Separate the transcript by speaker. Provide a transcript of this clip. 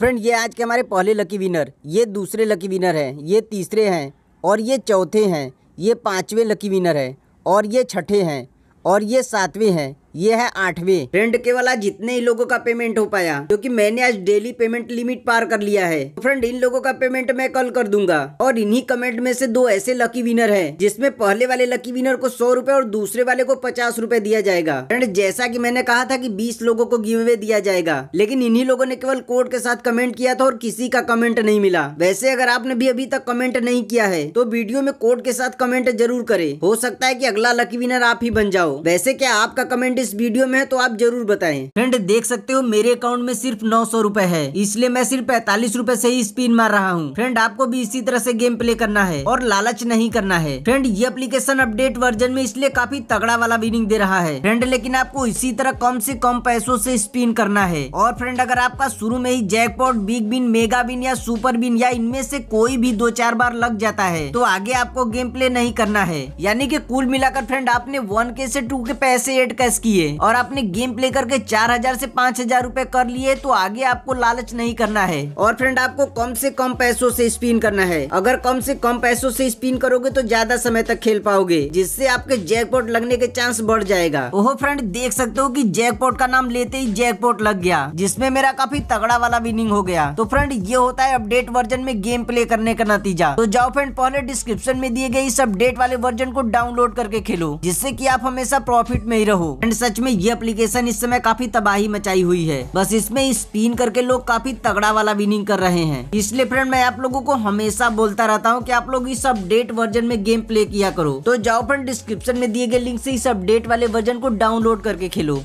Speaker 1: friend ये आज के हमारे पहले लकी विनर ये दूसरे लकी विनर हैं ये तीसरे हैं और ये चौथे हैं ये पाँचवें लकी विनर है और ये छठे हैं और ये सातवें हैं ये है आठवें फ्रेंड के वाला जितने ही लोगों का पेमेंट हो पाया क्योंकि मैंने आज डेली पेमेंट लिमिट पार कर लिया है तो फ्रेंड इन लोगों का पेमेंट मैं कल कर दूंगा और इन्हीं कमेंट में से दो ऐसे लकी विनर है जिसमें पहले वाले लकी विनर को सौ रूपए और दूसरे वाले को पचास रूपए दिया जाएगा फ्रेंड जैसा की मैंने कहा था की बीस लोगों को गिव अवे दिया जाएगा लेकिन इन्ही लोगों ने केवल कोड के साथ कमेंट किया था और किसी का कमेंट नहीं मिला वैसे अगर आपने भी अभी तक कमेंट नहीं किया है तो वीडियो में कोड के साथ कमेंट जरूर करे हो सकता है की अगला लकी विनर आप ही बन जाओ वैसे क्या आपका कमेंट इस वीडियो में है तो आप जरूर बताएं फ्रेंड देख सकते हो मेरे अकाउंट में सिर्फ नौ सौ रूपए है इसलिए मैं सिर्फ पैतालीस रूपए से ही स्पिन मार रहा हूँ फ्रेंड आपको भी इसी तरह से गेम प्ले करना है और लालच नहीं करना है फ्रेंड ये अप्लीकेशन अपडेट वर्जन में इसलिए काफी तगड़ा वाला विनिंग दे रहा है फ्रेंड लेकिन आपको इसी तरह कम ऐसी कम पैसों ऐसी स्पिन करना है और फ्रेंड अगर आपका शुरू में ही jackpot big win mega win या सुपर बिन या इनमें से कोई भी दो चार बार लग जाता है तो आगे आपको गेम प्ले नहीं करना है यानी कि कुल मिलाकर फ्रेंड आपने वन के से टू के पैसे एड कैश किए किए और आपने गेम प्ले करके चार हजार ऐसी पाँच हजार रूपए कर लिए तो आगे आपको लालच नहीं करना है और फ्रेंड आपको कम से कम पैसों से स्पिन करना है अगर कम से कम पैसों से स्पिन करोगे तो ज्यादा समय तक खेल पाओगे जिससे आपके जैकपॉट लगने के चांस बढ़ जाएगा ओहो फ्रेंड देख सकते हो कि जैकपॉट का नाम लेते ही जैकपॉट लग गया जिसमें मेरा काफी तगड़ा वाला विनिंग हो गया तो फ्रेंड ये होता है अपडेट वर्जन में गेम प्ले करने का नतीजा तो जाओ फ्रेंड पहले डिस्क्रिप्शन में दिए गए इस अपडेट वाले वर्जन को डाउनलोड करके खेलो जिससे की आप हमेशा प्रॉफिट में ही रहो एंड सच में ये एप्लीकेशन इस समय काफी तबाही मचाई हुई है बस इसमें स्पिन करके लोग काफी तगड़ा वाला विनिंग कर रहे हैं इसलिए फ्रेंड मैं आप लोगों को हमेशा बोलता रहता हूँ की आप लोग इस अपडेट वर्जन में गेम प्ले किया करो तो जाओ फ्रेंड डिस्क्रिप्शन में दिए गए लिंक से इस अपडेट वाले वर्जन को डाउनलोड करके खेलो